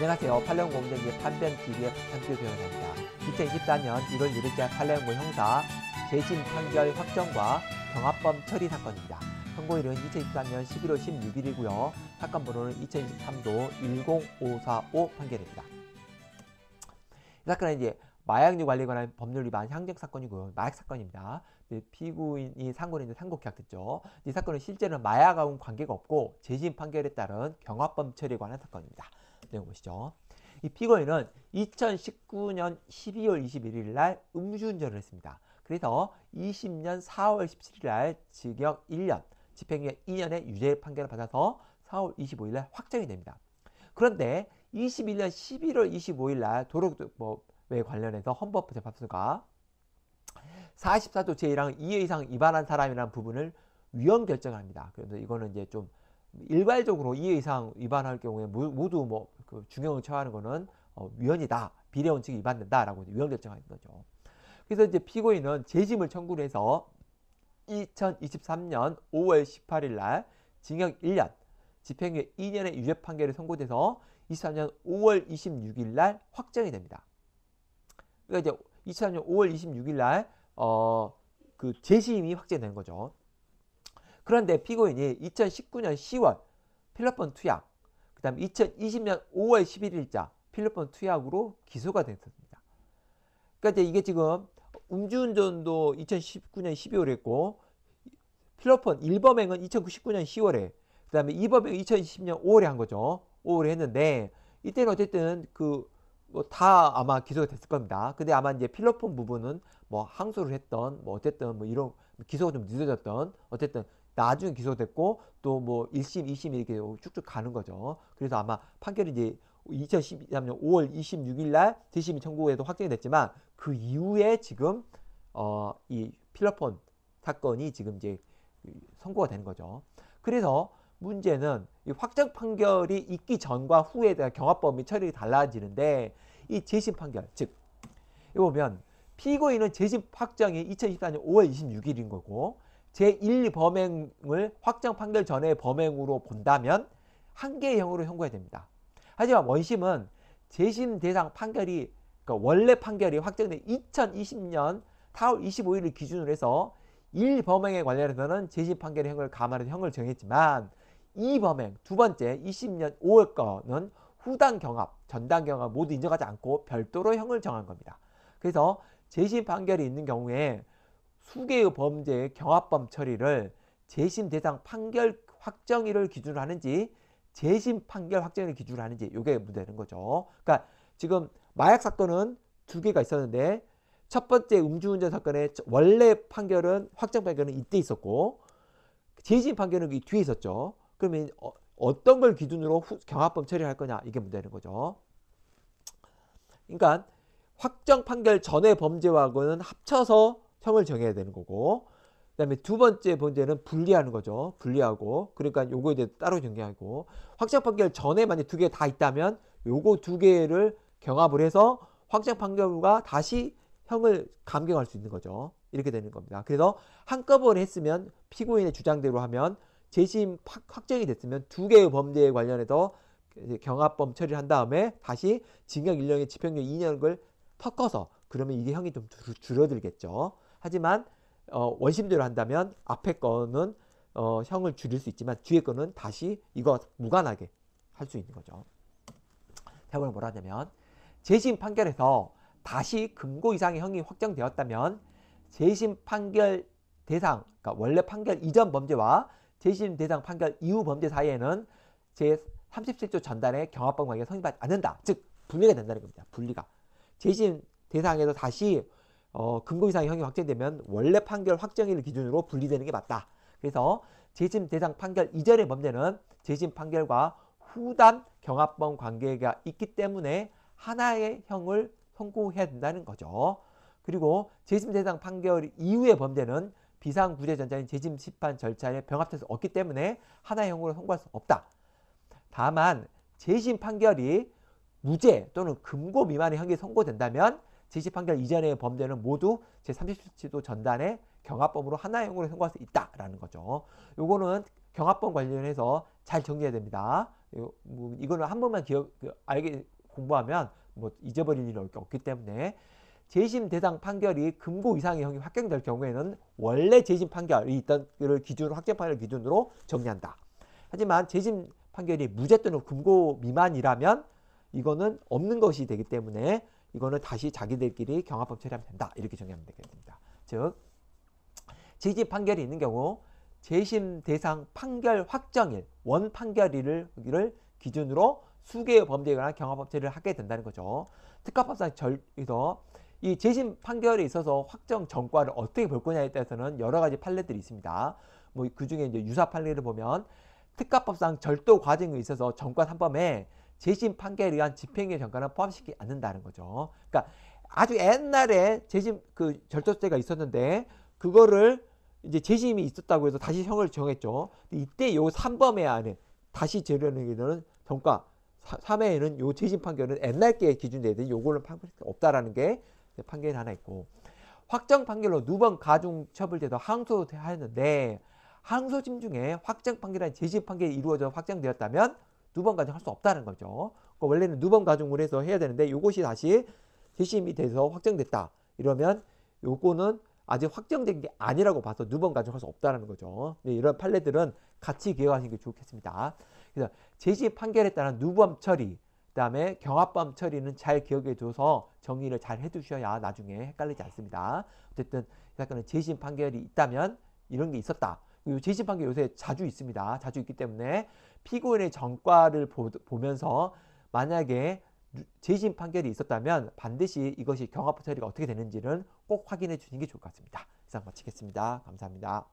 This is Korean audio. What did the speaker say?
안녕하세요. 팔레온공대기의 판변 TV의 박찬규 변호사입니다. 2024년 1월 1일자 팔레온고 형사 재심 판결 확정과 경합범 처리 사건입니다. 선고일은 2023년 11월 16일이고요. 사건 번호는 2023도 10545 판결입니다. 이 사건은 이제 마약류 관리 관한 법률 위반 향적 사건이고요. 마약 사건입니다. 네, 피고인이 상고인데 상고계약 됐죠. 이 사건은 실제는 마약하고 관계가 없고 재심 판결에 따른 경합범 처리에 관한 사건입니다. 연습된 것이죠. 이 피고인은 2019년 12월 21일 날 음주운전을 했습니다. 그래서 20년 4월 17일 날 징역 1년, 집행유예 2년의 유죄 판결을 받아서 4월 25일 날 확정이 됩니다. 그런데 21년 11월 25일 날 도로교통법에 관련해서 헌법 재판소가 44조 제1항 2회 이상 위반한 사람이라는 부분을 위헌 결정 합니다. 그래서 이거는 이제 좀 일괄적으로 이 이상 위반할 경우에 모두 뭐그 중형을 처하는 것은 어, 위헌이다. 비례원 칙이 위반된다라고 위헌 결정하는 거죠. 그래서 이제 피고인은 재심을 청구를 해서 2023년 5월 18일 날 징역 1년, 집행유예 2년의 유죄 판결이 선고돼서 23년 0 5월 26일 날 확정이 됩니다. 그러니까 이제 23년 5월 26일 날 어, 그 재심이 확정된 거죠. 그런데 피고인이 2019년 10월 필리폰 투약, 그 다음 2020년 5월 11일자 필리폰 투약으로 기소가 됐습니다. 그러니까 이게 지금 음주운전도 2019년 12월에 했고 필리핀 1범행은 2019년 10월에 그 다음에 2범행 2020년 5월에 한 거죠. 5월에 했는데 이때는 어쨌든 그 뭐 다 아마 기소가 됐을 겁니다. 근데 아마 이제 필리핀 부분은 뭐 항소를 했던 뭐 어쨌든 뭐 이런 기소가 좀 늦어졌던 어쨌든 나중에 기소됐고 또뭐 1심, 2심 이렇게 쭉쭉 가는 거죠. 그래서 아마 판결이 이제 2013년 5월 26일 날재심이 청구에도 확정이 됐지만 그 이후에 지금 어, 이 필러폰 사건이 지금 이제 그 선고가 되는 거죠. 그래서 문제는 이 확정 판결이 있기 전과 후에 대한 경합범위 처리가 달라지는데 이 재심 판결 즉이 보면 피고인은 재심 확정이 2014년 5월 26일인 거고 제1범행을 확정 판결 전에 범행으로 본다면 한 개의 형으로 형고해야 됩니다. 하지만 원심은 재심 대상 판결이 그러니까 원래 판결이 확정된 2020년 4월 25일을 기준으로 해서 1범행에 관련해서는 재심 판결의 형을 감안해서 형을 정했지만 2범행 두 번째 20년 5월 거는 후단 경합, 전단 경합 모두 인정하지 않고 별도로 형을 정한 겁니다. 그래서 재심 판결이 있는 경우에 수개의 범죄의 경합범 처리를 재심 대상 판결 확정일을 기준으로 하는지 재심 판결 확정일을 기준으로 하는지 이게 문제는 거죠. 그러니까 지금 마약 사건은 두 개가 있었는데 첫 번째 음주운전 사건의 원래 판결은 확정 판결은 이때 있었고 재심 판결은 이 뒤에 있었죠. 그러면 어, 떤걸 기준으로 경합범 처리할 거냐 이게 문제는 거죠. 그러니까 확정 판결 전의 범죄와는 합쳐서 형을 정해야 되는 거고 그다음에 두 번째 문제는 분리하는 거죠. 분리하고 그러니까 요거에 대해 따로 정리하고 확장 판결 전에 만약 두개 다 있다면 요거 두 개를 경합을 해서 확장 판결과 다시 형을 감경할 수 있는 거죠. 이렇게 되는 겁니다. 그래서 한꺼번에 했으면 피고인의 주장대로 하면 재심 확정이 됐으면 두 개의 범죄에 관련해서 경합범 처리를 한 다음에 다시 징역 1년에 집행유예 2년을 섞어서 그러면 이게 형이 좀 줄어들겠죠. 하지만 어, 원심대로 한다면 앞에 거는 어, 형을 줄일 수 있지만 뒤에 거는 다시 이거 무관하게 할 수 있는 거죠. 대법원은 뭐라 하냐면 재심 판결에서 다시 금고 이상의 형이 확정되었다면 재심 판결 대상, 그러니까 원래 판결 이전 범죄와 재심 대상 판결 이후 범죄 사이에는 제37조 전단의 경합범 관계가 성립하지 않는다. 즉 분리가 된다는 겁니다. 분리가. 재심 대상에서 다시 어, 금고 이상의 형이 확정되면 원래 판결 확정일 을 기준으로 분리되는 게 맞다. 그래서 재심 대상 판결 이전의 범죄는 재심 판결과 후단 경합범 관계가 있기 때문에 하나의 형을 선고해야 된다는 거죠. 그리고 재심 대상 판결 이후의 범죄는 비상구제 전자인 재심 심판 절차에 병합돼서 없기 때문에 하나의 형으로 선고할 수 없다. 다만 재심 판결이 무죄 또는 금고 미만의 형이 선고된다면 지시 판결 이전의 범죄는 모두 제3 0조 전단에 경합범으로 하나의 용으로 선고할 수 있다라는 거죠. 요거는 경합범 관련해서 잘 정리해야 됩니다. 요, 뭐, 이거는 한 번만 기억 그, 알게 공부하면 뭐 잊어버릴 일은 없기 때문에 재심 대상 판결이 금고 이상의 형이 확정될 경우에는 원래 재심 판결이 있던 를 기준으로 확정 판결 기준으로 정리한다. 하지만 재심 판결이 무죄 또는 금고 미만이라면 이거는 없는 것이 되기 때문에 이거는 다시 자기들끼리 경합법 처리하면 된다. 이렇게 정리하면 되겠습니다. 즉 재심 판결이 있는 경우 재심 대상 판결 확정일, 원 판결일을 기준으로 수개의 범죄에 관한 경합법 처리를 하게 된다는 거죠. 특가법상 절에서 이 재심 판결에 있어서 확정 전과를 어떻게 볼 거냐에 따라서는 여러 가지 판례들이 있습니다. 뭐 그 중에 이제 유사 판례를 보면 특가법상 절도 과정에 있어서 전과 3범에 재심 판결에 의한 집행유예 전가는 포함시키지 않는다는 거죠. 그러니까 아주 옛날에 재심 그 절도죄가 있었는데 그거를 이제 재심이 있었다고 해서 다시 형을 정했죠. 이때 요 3범에 안에 다시 재료는 기는 전과 3회에는 요 재심 판결은 옛날 게 기준되는데 요거는 판결 이 없다라는 게 판결이 하나 있고 확정 판결로 누번 가중처벌제도 항소하였는데 항소심 중에 확정 판결한 재심 판결이 이루어져 확정되었다면 누번 가중 할수 없다는 거죠. 그러니까 원래는 누번 가중으로 해서 해야 되는데 요것이 다시 재심이 돼서 확정됐다. 이러면 요거는 아직 확정된 게 아니라고 봐서 누번 가중할 수 없다는 거죠. 네, 이런 판례들은 같이 기억하시는 게 좋겠습니다. 그래서 재심 판결에 따른 누범 처리, 그다음에 경합범 처리는 잘 기억해 둬서 정리를 잘 해두셔야 나중에 헷갈리지 않습니다. 어쨌든 이 사건은 재심 판결이 있다면 이런 게 있었다. 그 재심판게 요새 자주 있습니다. 자주 있기 때문에 피고인의 전과를 보, 보면서 만약에 재심 판결이 있었다면 반드시 이것이 경합부 처리가 어떻게 되는지는 꼭 확인해 주시는 게 좋을 것 같습니다. 이상 마치겠습니다. 감사합니다.